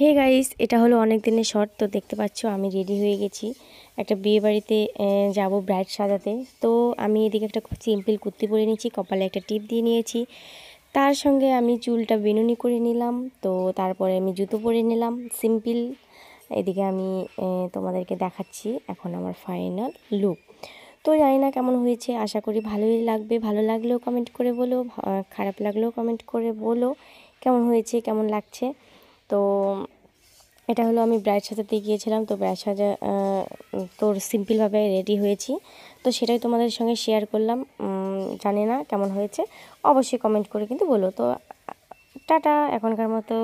hey guys এটা হলো অনেক দিনের শর্ট তো দেখতে পাচ্ছ আমি রেডি হয়ে গেছি একটা বিয়ে বাড়িতে যাবো ব্রাইড সাজাতে তো আমি এদিকে একটা সিম্পল কুর্তি পরে নিয়েছি কপালে একটা টিপ দিয়ে নিয়েছি তার সঙ্গে আমি চুলটা বেনুনি করে নিলাম তো তারপরে আমি জুতো পরে নিলাম সিম্পল এদিকে আমি তোমাদেরকে দেখাচ্ছি এখন আমার ফাইনাল লুক তো জানি না কেমন হয়েছে আশা করি ভালোই লাগবে ভালো লাগলেও কমেন্ট করে বলো খারাপ লাগলেও কমেন্ট করে বলো কেমন হয়েছে কেমন লাগছে তো এটা হলো আমি ব্রাইড সাজাতে গিয়েছিলাম তো ব্রাইড সাজা তোর সিম্পলভাবে রেডি হয়েছি তো সেটাই তোমাদের সঙ্গে শেয়ার করলাম জানি না কেমন হয়েছে অবশ্যই কমেন্ট করে কিন্তু বলো তো টাটা এখনকার মতো